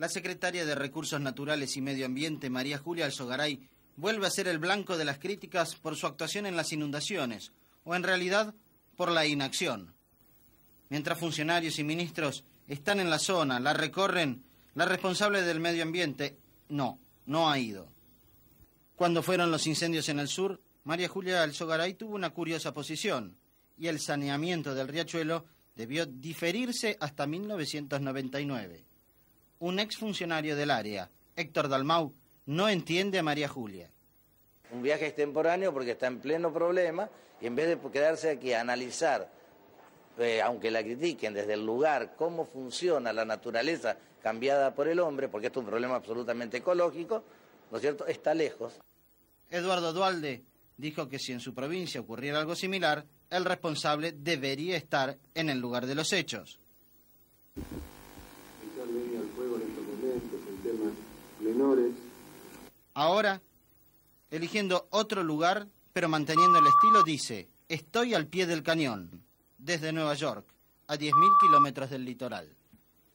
La secretaria de Recursos Naturales y Medio Ambiente, María Julia Alzogaray, vuelve a ser el blanco de las críticas por su actuación en las inundaciones, o en realidad por la inacción. Mientras funcionarios y ministros están en la zona, la recorren, la responsable del medio ambiente no, no ha ido. Cuando fueron los incendios en el sur, María Julia Alzogaray tuvo una curiosa posición y el saneamiento del riachuelo debió diferirse hasta 1999 un exfuncionario del área, Héctor Dalmau, no entiende a María Julia. Un viaje extemporáneo porque está en pleno problema y en vez de quedarse aquí a analizar, eh, aunque la critiquen desde el lugar, cómo funciona la naturaleza cambiada por el hombre, porque esto es un problema absolutamente ecológico, ¿no es cierto? Está lejos. Eduardo Dualde dijo que si en su provincia ocurriera algo similar, el responsable debería estar en el lugar de los hechos. Ahora, eligiendo otro lugar, pero manteniendo el estilo, dice, estoy al pie del cañón, desde Nueva York, a 10.000 kilómetros del litoral.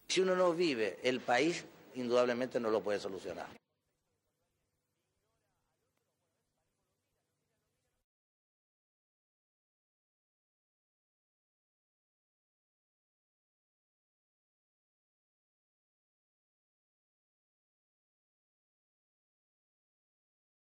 Si uno no vive el país, indudablemente no lo puede solucionar.